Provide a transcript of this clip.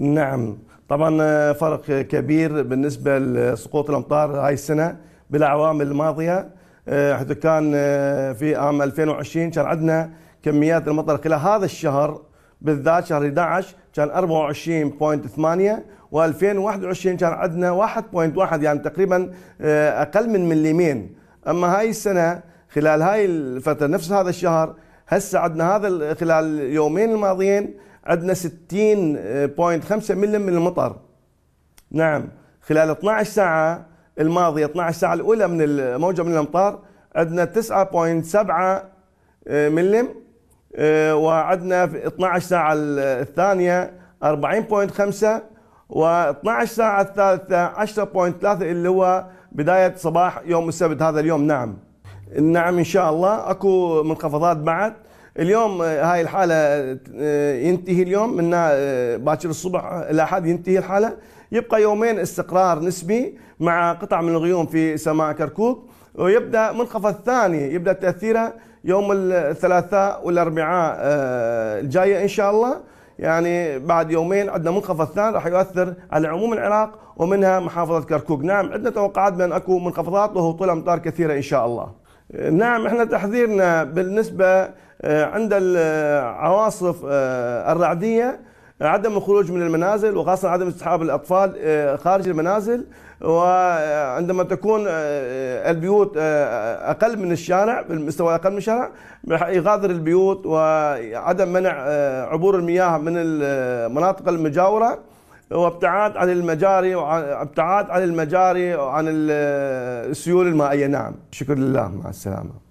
نعم طبعا آه، فرق كبير بالنسبة لسقوط الأمطار هاي السنة بالأعوام الماضية آه، حيث كان آه، في عام 2020 كان عندنا كميات المطر خلال هذا الشهر بالذات شهر 11 كان 24.8 و2021 كان عندنا 1.1 يعني تقريبا اقل من مليمين اما هاي السنه خلال هاي الفتره نفس هذا الشهر هسه عندنا هذا خلال اليومين الماضيين عندنا 60.5 آه، ملم من المطر نعم خلال 12 ساعة الماضية 12 ساعة الأولى من الموجة من الأمطار عندنا 9.7 آه، ملم آه، وعندنا في 12 ساعة الثانية 40.5 و12 ساعة الثالثة 10.3 اللي هو بداية صباح يوم السبت هذا اليوم نعم نعم إن شاء الله أكو منخفضات بعد اليوم آه، هاي الحاله آه، ينتهي اليوم من آه، باكر الصبح الاحد ينتهي الحاله يبقى يومين استقرار نسبي مع قطع من الغيوم في سماء كركوك ويبدا منخفض ثاني يبدا تاثيره يوم الثلاثاء والاربعاء الجايه ان شاء الله يعني بعد يومين عندنا منخفض ثاني راح يؤثر على عموم العراق ومنها محافظه كركوك، نعم عندنا توقعات بان اكو منخفضات وهبوط امطار كثيره ان شاء الله. نعم احنا تحذيرنا بالنسبه آه، عند العواصف آه، آه، الرعديه عدم الخروج من المنازل وخاصة عدم اصطحاب الأطفال خارج المنازل وعندما تكون البيوت أقل من الشارع بالمستوى أقل من الشارع يغادر البيوت وعدم منع عبور المياه من المناطق المجاورة وابتعاد عن المجاري وابتعاد عن المجاري وعن السيول المائيه نعم شكرا لله مع السلامه